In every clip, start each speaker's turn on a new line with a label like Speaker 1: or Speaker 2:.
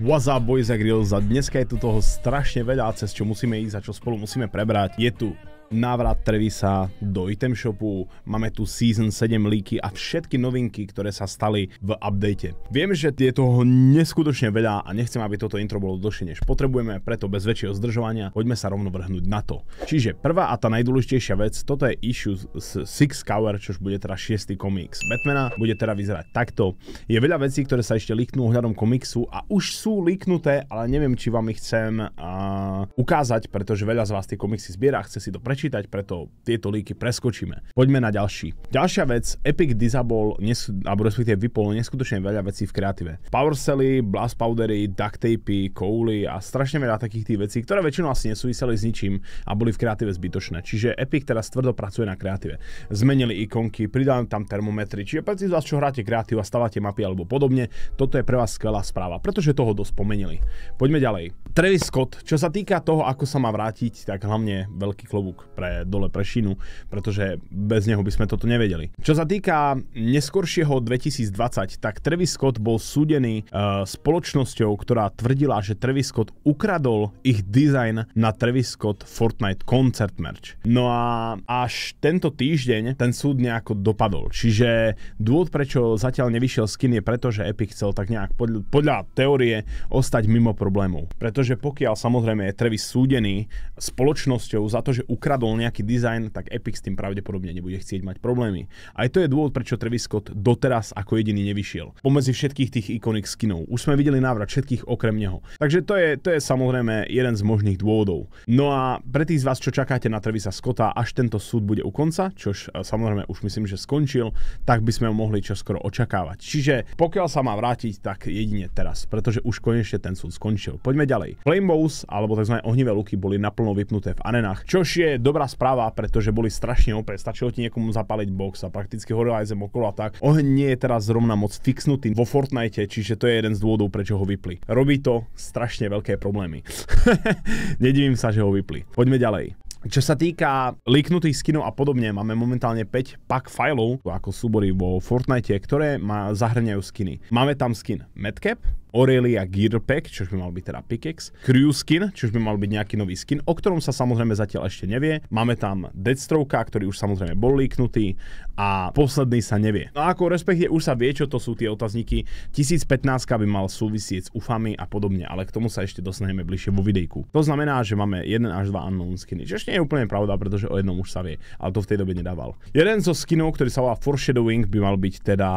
Speaker 1: What's up boys a grills a dneska je tu toho strašne veľa cez čo musíme ísť a čo spolu musíme prebrať. Je tu návrat Trevisa do item shopu, máme tu Season 7 líky a všetky novinky, ktoré sa stali v update. Viem, že je toho neskutočne veľa a nechcem, aby toto intro bolo dlhšie, než potrebujeme, preto bez väčšieho zdržovania poďme sa rovno vrhnúť na to. Čiže prvá a tá najdôležitejšia vec, toto je issue Six cover, čo bude teda 6. komiks Batmana, bude teda vyzerať takto. Je veľa vecí, ktoré sa ešte liknú ohľadom komiksu a už sú liknuté, ale neviem, či vám ich chcem uh, ukázať, pretože veľa z vás tie komiksy zbiera, chce si to prečítať prečítať, preto tieto líky preskočíme. Poďme na ďalší. Ďalšia vec, Epic disabol, alebo respektíve vypol neskutočne veľa vecí v kreatíve. Powercelly, blast powdery, duct tapey, kouly a strašne veľa takých tých vecí, ktoré väčšinou asi nesúviseli s ničím a boli v kreatíve zbytočné. Čiže Epic teraz tvrdo pracuje na kreatíve. Zmenili ikonky, pridali tam termometry, čiže pre vás, čo hráte kreatív a stavate mapy alebo podobne, toto je pre vás skvelá správa, pretože toho dosť pomenili. Poďme ďalej. Travis Scott, čo sa týka toho, ako sa má vrátiť, tak hlavne veľký klobúk pre dole pre šinu, pretože bez neho by sme toto nevedeli. Čo sa týka neskoršieho 2020, tak Travis Scott bol súdený uh, spoločnosťou, ktorá tvrdila, že Travis Scott ukradol ich dizajn na Travis Scott Fortnite koncert merch. No a až tento týždeň ten súd nejako dopadol. Čiže dôvod, prečo zatiaľ nevyšiel skin je preto, že Epic chcel tak nejak podľa, podľa teórie ostať mimo problémov. Pretože pokiaľ samozrejme je Travis súdený spoločnosťou za to, že ukradol ukradol nejaký dizajn, tak Epic s tým pravdepodobne nebude chcieť mať problémy. Aj to je dôvod, prečo Travis Scott doteraz ako jediný nevyšiel. Pomedzi všetkých tých ikonik skinov. Už sme videli návrat všetkých okrem neho. Takže to je, to je samozrejme jeden z možných dôvodov. No a pre tých z vás, čo čakáte na Travisa Scotta, až tento súd bude u konca, čo e, samozrejme už myslím, že skončil, tak by sme ho mohli čoskoro očakávať. Čiže pokiaľ sa má vrátiť, tak jedine teraz, pretože už konečne ten súd skončil. Poďme ďalej. Flambows alebo tzv. ohnivé luky boli naplno vypnuté v Anenách, čo je dobrá správa, pretože boli strašne opäť. Stačilo ti niekomu zapaliť box a prakticky horel aj zem okolo a tak. Oheň nie je teraz zrovna moc fixnutý vo Fortnite, čiže to je jeden z dôvodov, prečo ho vypli. Robí to strašne veľké problémy. Nedivím sa, že ho vypli. Poďme ďalej. Čo sa týka liknutých skinov a podobne, máme momentálne 5 pack fileov, ako súbory vo Fortnite, ktoré ma zahrňajú skiny. Máme tam skin Madcap, Aurelia Gearpack, čo by mal byť teda Pickaxe, Crew Skin, čo by mal byť nejaký nový skin, o ktorom sa samozrejme zatiaľ ešte nevie. Máme tam Deathstroke, ktorý už samozrejme bol líknutý a posledný sa nevie. No a ako respektive už sa vie, čo to sú tie otázniky. 1015 by mal súvisieť s ufami a podobne, ale k tomu sa ešte dostaneme bližšie vo videjku. To znamená, že máme jeden až dva unknown skiny, čo nie je úplne pravda, pretože o jednom už sa vie, ale to v tej dobe nedával. Jeden zo skinov, ktorý sa volá Foreshadowing, by mal byť teda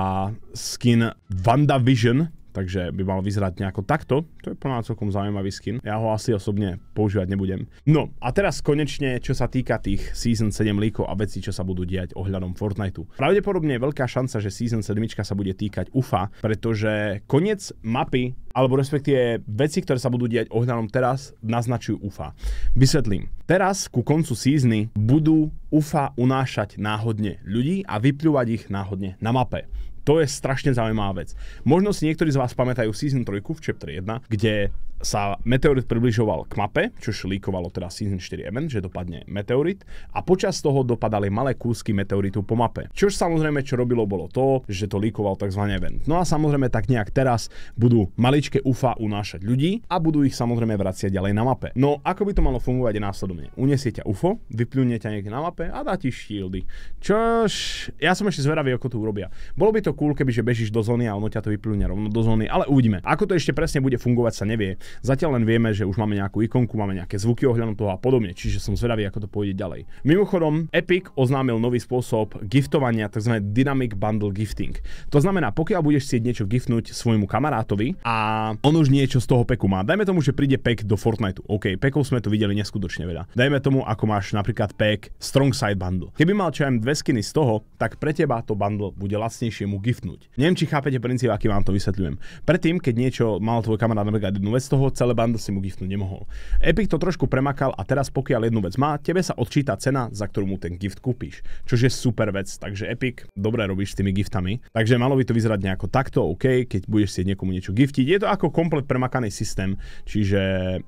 Speaker 1: skin Vanda Vision, takže by mal vyzerať nejako takto. To je plná celkom zaujímavý skin. Ja ho asi osobne používať nebudem. No a teraz konečne, čo sa týka tých Season 7 líkov a vecí, čo sa budú diať ohľadom Fortniteu. Pravdepodobne je veľká šanca, že Season 7 sa bude týkať UFA, pretože koniec mapy alebo respektíve veci, ktoré sa budú diať ohľadom teraz, naznačujú UFA. Vysvetlím. Teraz ku koncu sízny budú UFA unášať náhodne ľudí a vyplúvať ich náhodne na mape. To je strašne zaujímavá vec. Možno si niektorí z vás pamätajú Season 3 v Chapter 1, kde sa meteorit približoval k mape, čo líkovalo teda Season 4 event, že dopadne meteorit a počas toho dopadali malé kúsky meteoritu po mape. Čož samozrejme, čo robilo, bolo to, že to líkoval tzv. event. No a samozrejme, tak nejak teraz budú maličké UFA unášať ľudí a budú ich samozrejme vraciať ďalej na mape. No ako by to malo fungovať je následovne. Unesie ťa UFO, vyplynie ťa niekde na mape a dá ti shieldy. Čož, ja som ešte zvedavý, ako to urobia. Bolo by to cool, keby že bežíš do zóny a ono ťa to vyplňa rovno do zóny, ale uvidíme. Ako to ešte presne bude fungovať, sa nevie. Zatiaľ len vieme, že už máme nejakú ikonku, máme nejaké zvuky ohľadom toho a podobne, čiže som zvedavý, ako to pôjde ďalej. Mimochodom, Epic oznámil nový spôsob giftovania, tzv. Dynamic Bundle Gifting. To znamená, pokiaľ budeš chcieť niečo giftnúť svojmu kamarátovi a on už niečo z toho peku má. Dajme tomu, že príde pek do Fortniteu. OK, pekov sme tu videli neskutočne veľa. Dajme tomu, ako máš napríklad pek Strong Side Bundle. Keby mal čo aj dve skiny z toho, tak pre teba to bundle bude lacnejšie mu giftnúť. Neviem, či chápete princíp, aký vám to vysvetľujem. Predtým, keď niečo mal tvoj kamarát napríklad jednu vec, toho celé banda si mu giftnúť nemohol. Epic to trošku premakal a teraz pokiaľ jednu vec má, tebe sa odčíta cena, za ktorú mu ten gift kúpiš. Čo je super vec, takže Epic, dobre robíš s tými giftami. Takže malo by to vyzerať nejako takto, OK, keď budeš si niekomu niečo giftiť. Je to ako komplet premakaný systém, čiže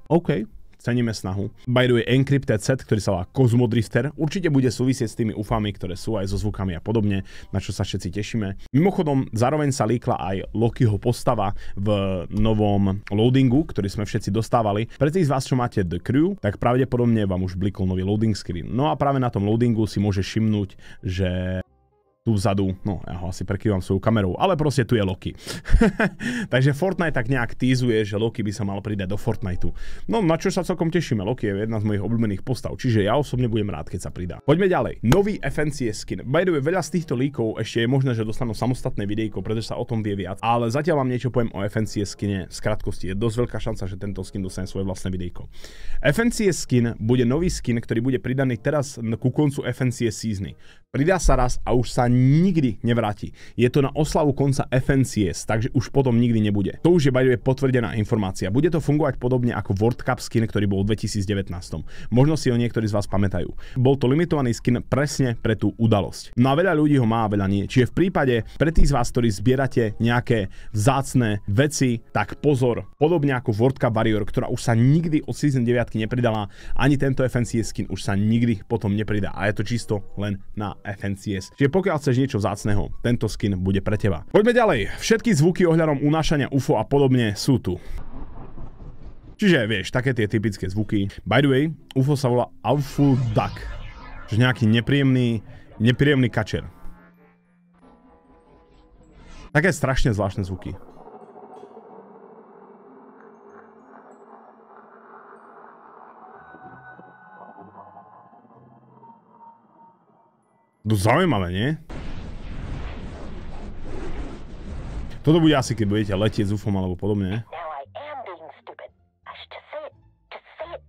Speaker 1: OK, ceníme snahu. By the way, encrypted set, ktorý sa volá Cosmodrifter, určite bude súvisieť s tými ufami, ktoré sú aj so zvukami a podobne, na čo sa všetci tešíme. Mimochodom, zároveň sa líkla aj Lokiho postava v novom loadingu, ktorý sme všetci dostávali. Pre tých z vás, čo máte The Crew, tak pravdepodobne vám už blikol nový loading screen. No a práve na tom loadingu si môže všimnúť, že tu vzadu, no ja ho asi prekývam svojou kamerou, ale proste tu je Loki. Takže Fortnite tak nejak týzuje, že Loki by sa mal pridať do Fortniteu. No na čo sa celkom tešíme, Loki je jedna z mojich obľúbených postav, čiže ja osobne budem rád, keď sa pridá. Poďme ďalej. Nový FNC skin. By the way, veľa z týchto líkov ešte je možné, že dostanú samostatné videjko, pretože sa o tom vie viac, ale zatiaľ vám niečo poviem o FNC skine. V skratkosti je dosť veľká šanca, že tento skin dostane svoje vlastné videjko. FNC skin bude nový skin, ktorý bude pridaný teraz ku koncu FNC seasony. Pridá sa raz a už sa nikdy nevráti. Je to na oslavu konca FNCS, takže už potom nikdy nebude. To už je by potvrdená informácia. Bude to fungovať podobne ako World Cup skin, ktorý bol v 2019. Možno si ho niektorí z vás pamätajú. Bol to limitovaný skin presne pre tú udalosť. No a veľa ľudí ho má a veľa nie. Čiže v prípade pre tých z vás, ktorí zbierate nejaké vzácne veci, tak pozor, podobne ako World Cup Warrior, ktorá už sa nikdy od Season 9 nepridala, ani tento FNCS skin už sa nikdy potom nepridá. A je to čisto len na FNCS. Čiže pokiaľ chceš niečo vzácneho, tento skin bude pre teba. Poďme ďalej. Všetky zvuky ohľadom unášania UFO a podobne sú tu. Čiže vieš, také tie typické zvuky. By the way, UFO sa volá Awful Duck. Čiže nejaký nepríjemný, nepríjemný kačer. Také strašne zvláštne zvuky. Zaujímavé, nie? Toto bude asi, keď budete letieť s UFOM alebo podobne.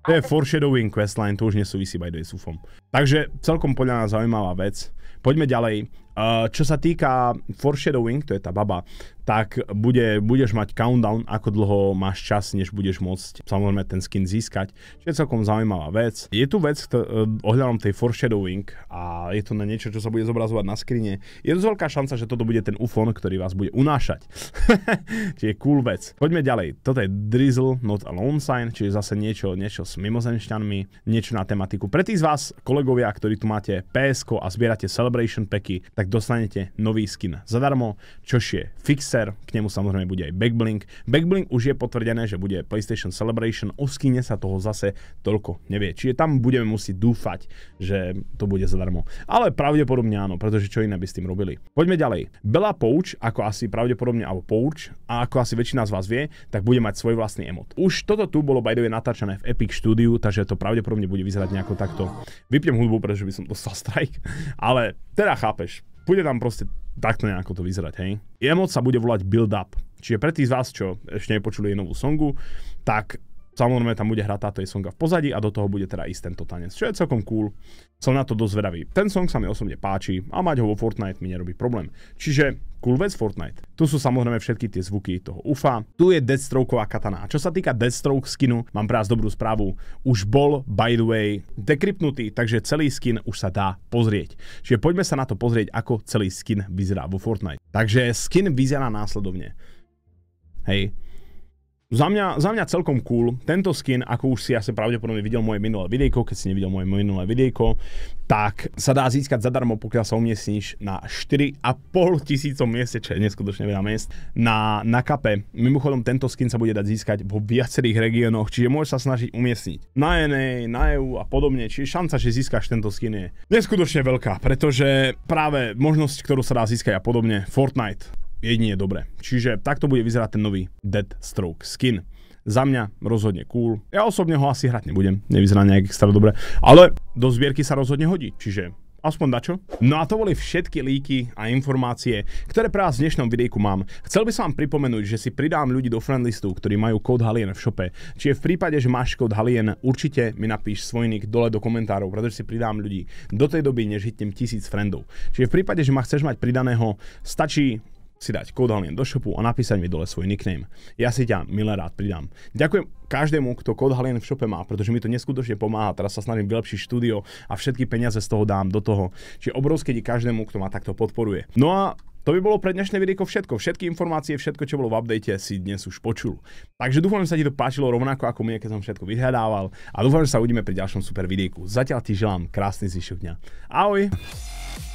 Speaker 1: To je foreshadowing questline, to už nesúvisí by the way s UFOM. Takže celkom podľa nás zaujímavá vec. Poďme ďalej. Uh, čo sa týka foreshadowing, to je tá baba, tak bude, budeš mať countdown, ako dlho máš čas, než budeš môcť samozrejme ten skin získať. Čo je celkom zaujímavá vec. Je tu vec eh, ohľadom tej foreshadowing a je to na niečo, čo sa bude zobrazovať na skrine. Je to veľká šanca, že toto bude ten ufon, ktorý vás bude unášať. čiže cool vec. Poďme ďalej. Toto je Drizzle Not Alone Sign, čiže zase niečo, niečo s mimozemšťanmi, niečo na tematiku. Pre tých z vás, kolegovia, kolegovia, ktorí tu máte PSK a zbierate Celebration packy, tak dostanete nový skin zadarmo, čo je Fixer, k nemu samozrejme bude aj Backblink. Backblink už je potvrdené, že bude PlayStation Celebration, o skine sa toho zase toľko nevie. Čiže tam budeme musieť dúfať, že to bude zadarmo. Ale pravdepodobne áno, pretože čo iné by s tým robili. Poďme ďalej. Bela pouč, ako asi pravdepodobne, alebo Pouč, a ako asi väčšina z vás vie, tak bude mať svoj vlastný emot. Už toto tu bolo by natáčané v Epic Studio, takže to pravdepodobne bude vyzerať nejako takto. Vypne nepípem hudbu, pretože by som dostal strajk, ale teda chápeš, bude tam proste takto nejako to vyzerať, hej. Emoc sa bude volať Build Up. Čiže pre tých z vás, čo ešte nepočuli novú songu, tak Samozrejme tam bude hrať táto songa v pozadí a do toho bude teda ísť tento tanec, čo je celkom cool. Som na to dosť vedavý. Ten song sa mi osobne páči a mať ho vo Fortnite mi nerobí problém. Čiže cool vec Fortnite. Tu sú samozrejme všetky tie zvuky toho UFA. Tu je Deathstrokeová katana. A čo sa týka Deathstroke skinu, mám pre vás dobrú správu. Už bol, by the way, dekrypnutý, takže celý skin už sa dá pozrieť. Čiže poďme sa na to pozrieť, ako celý skin vyzerá vo Fortnite. Takže skin vyzerá následovne. Hej, za mňa, za mňa celkom cool. Tento skin, ako už si asi pravdepodobne videl moje minulé videjko, keď si nevidel moje minulé videjko, tak sa dá získať zadarmo, pokiaľ sa umiestniš na 4,5 tisícom mieste, čo je neskutočne veľa miest, na, na kape. Mimochodom, tento skin sa bude dať získať vo viacerých regiónoch, čiže môžeš sa snažiť umiestniť na NA, na e EU a podobne, čiže šanca, že získaš tento skin je neskutočne veľká, pretože práve možnosť, ktorú sa dá získať a podobne, Fortnite jedine dobre. Čiže takto bude vyzerať ten nový Deathstroke skin. Za mňa rozhodne cool. Ja osobne ho asi hrať nebudem, nevyzerá nejak extra dobre, ale do zbierky sa rozhodne hodí, čiže aspoň dačo. No a to boli všetky líky a informácie, ktoré pre vás v dnešnom videjku mám. Chcel by som vám pripomenúť, že si pridám ľudí do friendlistu, ktorí majú kód Halien v šope. Čiže v prípade, že máš kód Halien, určite mi napíš svoj nick dole do komentárov, pretože si pridám ľudí do tej doby, než hitnem tisíc friendov. Čiže v prípade, že ma chceš mať pridaného, stačí si dať kód Halien do shopu a napísať mi dole svoj nickname. Ja si ťa milé rád pridám. Ďakujem každému, kto kód Halien v shope má, pretože mi to neskutočne pomáha. Teraz sa snažím vylepšiť štúdio a všetky peniaze z toho dám do toho. Čiže obrovské dík každému, kto ma takto podporuje. No a to by bolo pre dnešné videjko všetko. Všetky informácie, všetko, čo bolo v update, si dnes už počul. Takže dúfam, že sa ti to páčilo rovnako ako mne, keď som všetko vyhľadával. A dúfam, že sa uvidíme pri ďalšom super videjku. Zatiaľ ti želám krásny zvyšok dňa. Ahoj!